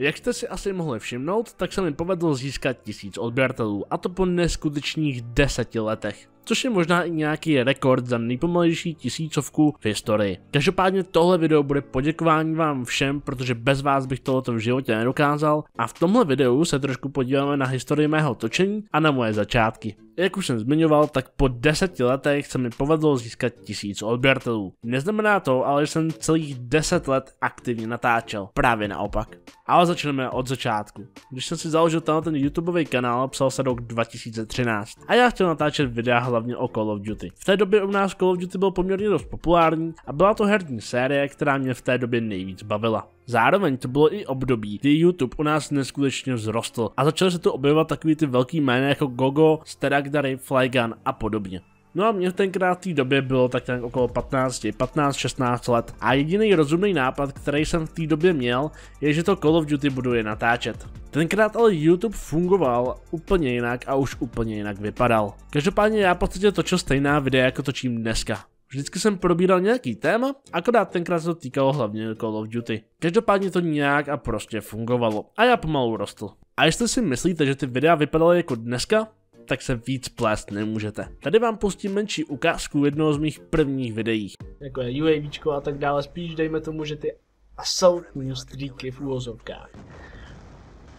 Jak jste si asi mohli všimnout, tak se mi povedlo získat tisíc odběratelů a to po neskutečných deseti letech což je možná i nějaký rekord za nejpomalejší tisícovku v historii. Každopádně tohle video bude poděkování vám všem, protože bez vás bych tohoto v životě nedokázal a v tomhle videu se trošku podíváme na historii mého točení a na moje začátky. Jak už jsem zmiňoval, tak po deseti letech se mi povedlo získat tisíc odběratelů. Neznamená to, ale že jsem celých deset let aktivně natáčel. Právě naopak. Ale začneme od začátku. Když jsem si založil tenhle ten YouTubeový kanál, psal se rok 2013 a já chtěl natáčet videa hlavně hlavně o Call of Duty. V té době u nás Call of Duty byl poměrně dost populární a byla to herní série, která mě v té době nejvíc bavila. Zároveň to bylo i období, kdy YouTube u nás neskutečně vzrostl a začaly se tu objevovat takový ty velký jména jako Gogo, Steragdary, Flygun a podobně. No a mě tenkrát v té době bylo tak nějak okolo 15, 15-16 let a jediný rozumný nápad, který jsem v té době měl, je, že to Call of Duty budu je natáčet. Tenkrát ale YouTube fungoval úplně jinak a už úplně jinak vypadal. Každopádně já v podstatě točil stejná videa, jako točím dneska. Vždycky jsem probíral nějaký téma, akorát tenkrát se to týkalo hlavně Call of Duty. Každopádně to nějak a prostě fungovalo a já pomalu rostl. A jestli si myslíte, že ty videa vypadaly jako dneska, tak se víc plést nemůžete. Tady vám pustím menší ukázku jednoho z mých prvních videí. Jako je UAV a tak dále, spíš dejme tomu, že ty assaultní stříky v úvozovkách.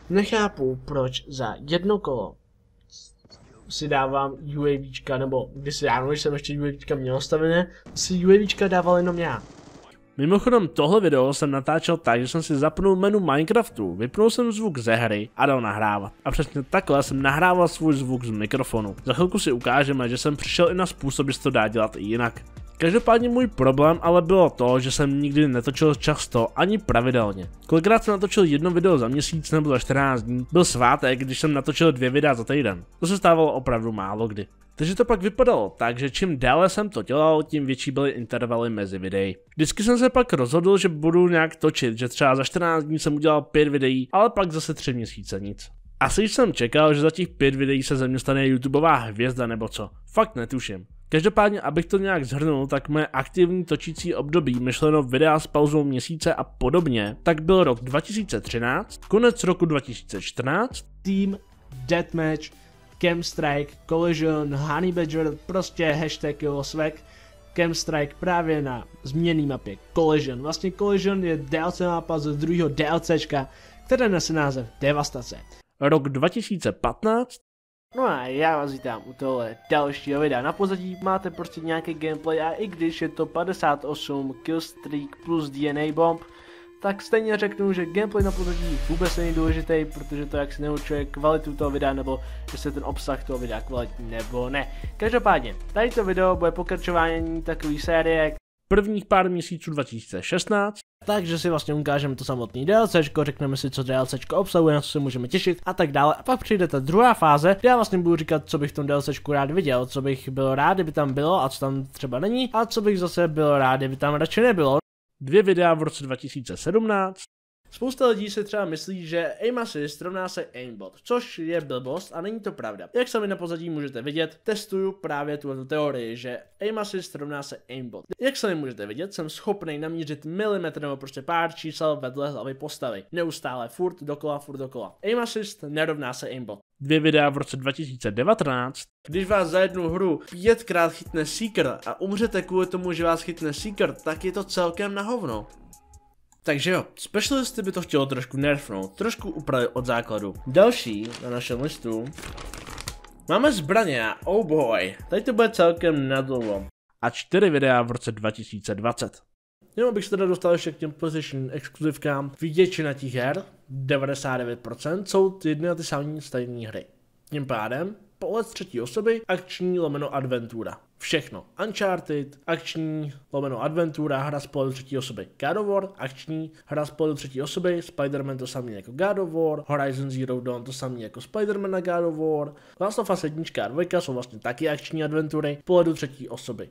Nechápu, proč za jedno kolo si dávám UAVčka, nebo když si já, když jsem ještě UAVčka měl stavené, si UAVčka dával jenom já. Mimochodem tohle video jsem natáčel tak, že jsem si zapnul menu Minecraftu, vypnul jsem zvuk ze hry a dal nahrávat. A přesně takhle jsem nahrával svůj zvuk z mikrofonu. Za chvilku si ukážeme, že jsem přišel i na způsob, že to dá dělat i jinak. Každopádně můj problém ale bylo to, že jsem nikdy netočil často ani pravidelně. Kolikrát jsem natočil jedno video za měsíc nebo za 14 dní, byl svátek, když jsem natočil dvě videa za týden. To se stávalo opravdu málo kdy. Takže to pak vypadalo tak, že čím déle jsem to dělal, tím větší byly intervaly mezi videí. Vždycky jsem se pak rozhodl, že budu nějak točit, že třeba za 14 dní jsem udělal 5 videí, ale pak zase 3 měsíce nic. Asi jsem čekal, že za těch 5 videí se ze mě stane YouTubeová hvězda nebo co. Fakt netuším. Každopádně, abych to nějak zhrnul, tak moje aktivní točící období, myšleno videa s pauzou měsíce a podobně, tak byl rok 2013, konec roku 2014, tým Deathmatch strike, Collision, Honey Badger, prostě hashtag jeho svek. strike právě na změný mapě Collision. Vlastně Collision je DLC mapa z druhého DLCčka, které nese název Devastace. Rok 2015 No a já vás vítám u tohle dalšího videa. Na pozadí máte prostě nějaký gameplay a i když je to 58 killstreak plus DNA bomb, tak stejně řeknu, že gameplay na pozadí vůbec není důležitý, protože to jak si neurčuje kvalitu toho videa, nebo jestli ten obsah toho videa kvalitní nebo ne. Každopádně, tady to video bude pokračování takové série prvních pár měsíců 2016, takže si vlastně ukážeme to samotný DLC, řekneme si, co DLC obsahuje, na co se můžeme těšit a tak dále. A pak přijde ta druhá fáze, kde já vlastně budu říkat, co bych v tom DLC rád viděl, co bych byl rád, kdyby tam bylo a co tam třeba není, a co bych zase byl rád, kdyby tam radši nebylo dvě videa v roce 2017. Spousta lidí se třeba myslí, že aim assist rovná se aimbot, což je blbost a není to pravda. Jak sami na pozadí můžete vidět, testuju právě tuto teorii, že aim assist rovná se aimbot. Jak sami můžete vidět, jsem schopný namířit milimetr nebo prostě pár čísel vedle hlavy postavy. Neustále, furt dokola, furt dokola. Aim assist nerovná se aimbot dvě videa v roce 2019. Když vás za jednu hru pětkrát chytne Seeker a umřete kvůli tomu, že vás chytne Seeker, tak je to celkem na hovno. Takže jo, specialisty by to chtělo trošku nerfnout, trošku upravit od základu. Další na našem listu Máme zbraně a oh boy, tady to bude celkem nadlouho. A čtyři videa v roce 2020. Jenom bych se teda dostal ještě k těm PlayStation exkluzivkám na těch her, 99% jsou jedny a ty samé stejné hry. Tím pádem pohled třetí osoby, akční lomeno adventura. Všechno. Uncharted, akční lomeno adventura, hra z pohledu třetí osoby. God of War, akční hra z pohledu třetí osoby, Spider-Man to samý jako God of War, Horizon Zero Dawn to samý jako Spider-Man a God of War, Last of Us 1 a 2 jsou vlastně taky akční adventury pohledu třetí osoby.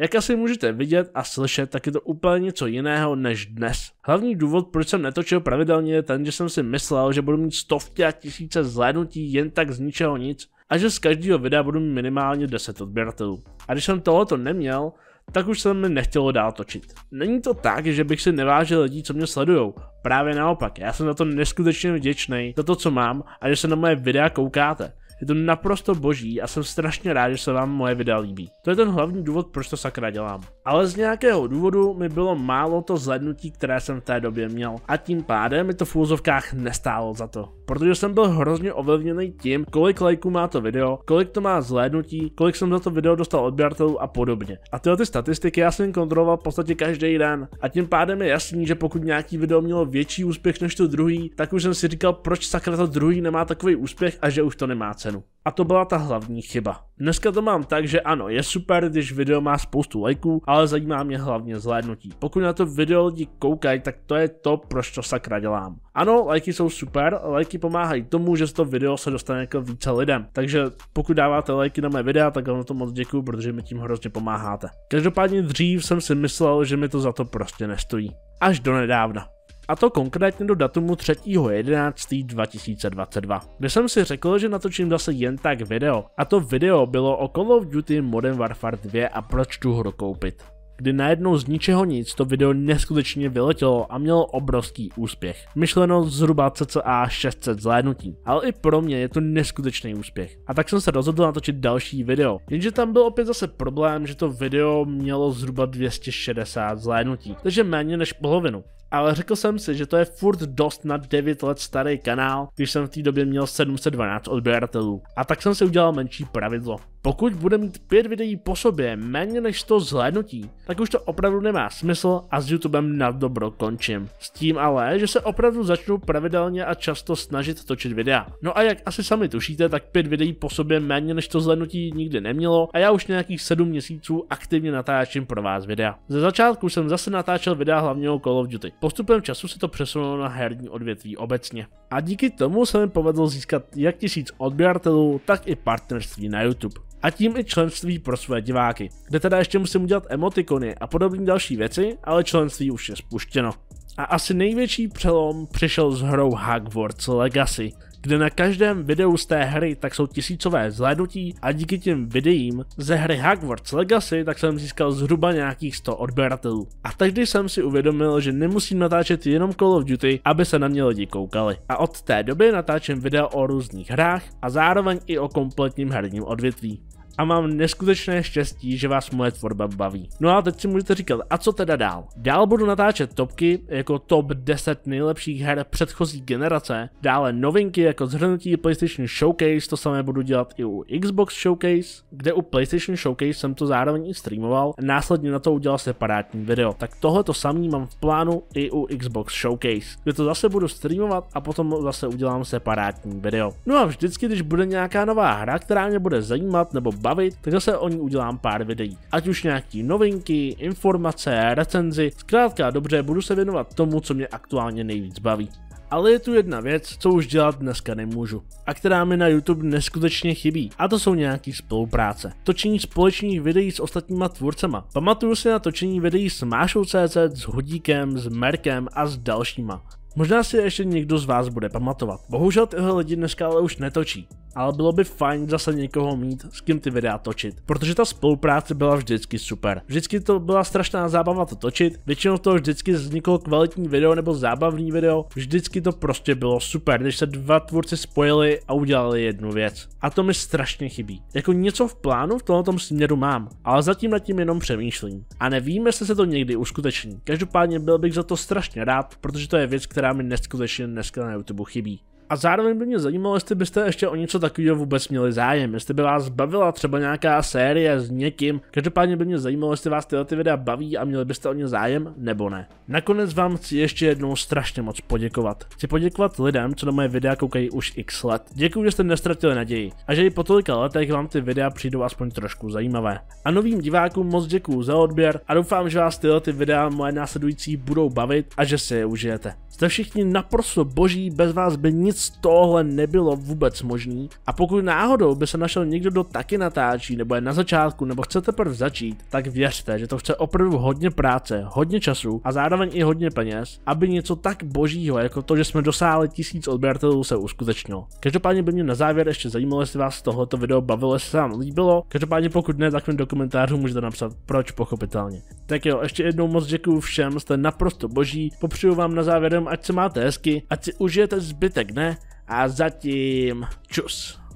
Jak asi můžete vidět a slyšet, tak je to úplně něco jiného než dnes. Hlavní důvod, proč jsem netočil pravidelně, je ten, že jsem si myslel, že budu mít stovky a tisíce zhlédnutí jen tak z ničeho nic a že z každého videa budu mít minimálně 10 odběratelů. A když jsem tohoto neměl, tak už se mi nechtělo dál točit. Není to tak, že bych si nevážil lidí, co mě sledujou. Právě naopak, já jsem na to neskutečně vděčný za to, co mám a že se na moje videa koukáte. Je to naprosto boží a jsem strašně rád, že se vám moje videa líbí. To je ten hlavní důvod, proč to sakra dělám. Ale z nějakého důvodu mi bylo málo to zhlednutí, které jsem v té době měl a tím pádem mi to v úzovkách nestálo za to. Protože jsem byl hrozně ovlivněný tím, kolik lajků má to video, kolik to má zhlédnutí, kolik jsem za to video dostal odběratelů a podobně. A tyhle ty statistiky já jsem kontroloval v podstatě každý den a tím pádem je jasný, že pokud nějaký video mělo větší úspěch než to druhý, tak už jsem si říkal, proč sakra to druhý nemá takový úspěch a že už to nemá cenu cenu. A to byla ta hlavní chyba. Dneska to mám tak, že ano, je super, když video má spoustu lajků, ale zajímá mě hlavně zhlédnutí. Pokud na to video lidi koukají, tak to je to, proč to sakra dělám. Ano, lajky jsou super, lajky pomáhají tomu, že to video se dostane jako více lidem. Takže pokud dáváte lajky na mé videa, tak vám to moc děkuju, protože mi tím hrozně pomáháte. Každopádně dřív jsem si myslel, že mi to za to prostě nestojí. Až do nedávna a to konkrétně do datumu 3.11.2022, kde jsem si řekl, že natočím zase jen tak video. A to video bylo o Call of Duty Modern Warfare 2 a proč tu hru koupit kdy najednou z ničeho nic to video neskutečně vyletělo a mělo obrovský úspěch. Myšleno zhruba cca 600 zhlédnutí, ale i pro mě je to neskutečný úspěch. A tak jsem se rozhodl natočit další video, jenže tam byl opět zase problém, že to video mělo zhruba 260 zhlédnutí, takže méně než polovinu ale řekl jsem si, že to je furt dost na 9 let starý kanál, když jsem v té době měl 712 odběratelů. A tak jsem si udělal menší pravidlo. Pokud bude mít 5 videí po sobě méně než 100 zhlédnutí, tak už to opravdu nemá smysl a s YouTubem na dobro končím. S tím ale, že se opravdu začnu pravidelně a často snažit točit videa. No a jak asi sami tušíte, tak 5 videí po sobě méně než to zhlédnutí nikdy nemělo a já už nějakých 7 měsíců aktivně natáčím pro vás videa. Ze začátku jsem zase natáčel videa hlavního Call of Duty. Postupem času se to přesunulo na herní odvětví obecně. A díky tomu se mi povedlo získat jak tisíc odběratelů, tak i partnerství na YouTube. A tím i členství pro své diváky, kde teda ještě musím udělat emotikony a podobné další věci, ale členství už je spuštěno. A asi největší přelom přišel s hrou Hogwarts Legacy, kde na každém videu z té hry tak jsou tisícové zhlédnutí a díky těm videím ze hry Hogwarts Legacy tak jsem získal zhruba nějakých 100 odběratelů. A tehdy jsem si uvědomil, že nemusím natáčet jenom Call of Duty, aby se na mě lidi koukali. A od té doby natáčím videa o různých hrách a zároveň i o kompletním herním odvětví a mám neskutečné štěstí, že vás moje tvorba baví. No a teď si můžete říkat, a co teda dál? Dál budu natáčet topky jako top 10 nejlepších her předchozí generace, dále novinky jako zhrnutí PlayStation Showcase, to samé budu dělat i u Xbox Showcase, kde u PlayStation Showcase jsem to zároveň i streamoval, následně na to udělal separátní video. Tak tohle to samý mám v plánu i u Xbox Showcase, kde to zase budu streamovat a potom zase udělám separátní video. No a vždycky, když bude nějaká nová hra, která mě bude zajímat nebo bavit, tak zase o ní udělám pár videí. Ať už nějaký novinky, informace, recenzi, zkrátka dobře, budu se věnovat tomu, co mě aktuálně nejvíc baví. Ale je tu jedna věc, co už dělat dneska nemůžu a která mi na YouTube neskutečně chybí a to jsou nějaký spolupráce. Točení společných videí s ostatníma tvůrcema. Pamatuju si na točení videí s Mášou CZ, s Hodíkem, s Merkem a s dalšíma. Možná si ještě někdo z vás bude pamatovat. Bohužel tyhle lidi dneska ale už netočí ale bylo by fajn zase někoho mít, s kým ty videa točit, protože ta spolupráce byla vždycky super. Vždycky to byla strašná zábava to točit, většinou to vždycky vzniklo kvalitní video nebo zábavný video, vždycky to prostě bylo super, když se dva tvůrci spojili a udělali jednu věc. A to mi strašně chybí. Jako něco v plánu v tomto směru mám, ale zatím nad tím jenom přemýšlím. A nevím, jestli se to někdy uskuteční. Každopádně byl bych za to strašně rád, protože to je věc, která mi neskutečně dneska na YouTube chybí. A zároveň by mě zajímalo, jestli byste ještě o něco takového vůbec měli zájem, jestli by vás bavila třeba nějaká série s někým. Každopádně by mě zajímalo, jestli vás tyhle ty videa baví a měli byste o ně zájem nebo ne. Nakonec vám chci ještě jednou strašně moc poděkovat. Chci poděkovat lidem, co na moje videa koukají už x let. Děkuji, že jste nestratili naději a že i po tolika letech vám ty videa přijdou aspoň trošku zajímavé. A novým divákům moc děkuji za odběr a doufám, že vás tyhle ty videa moje následující budou bavit a že si je užijete. Jste všichni naprosto boží, bez vás by nic nic tohle nebylo vůbec možný a pokud náhodou by se našel někdo, kdo taky natáčí, nebo je na začátku, nebo chce teprve začít, tak věřte, že to chce opravdu hodně práce, hodně času a zároveň i hodně peněz, aby něco tak božího, jako to, že jsme dosáhli tisíc odběratelů, se uskutečnilo. Každopádně by mě na závěr ještě zajímalo, jestli vás tohleto video bavilo, jestli se vám líbilo. Každopádně pokud ne, tak mi do komentářů můžete napsat proč pochopitelně. Tak jo, ještě jednou moc děkuji všem, jste naprosto boží, popřeju vám na závěrem, ať se máte hezky, ať si užijete zbytek, ne? A zatím, čus.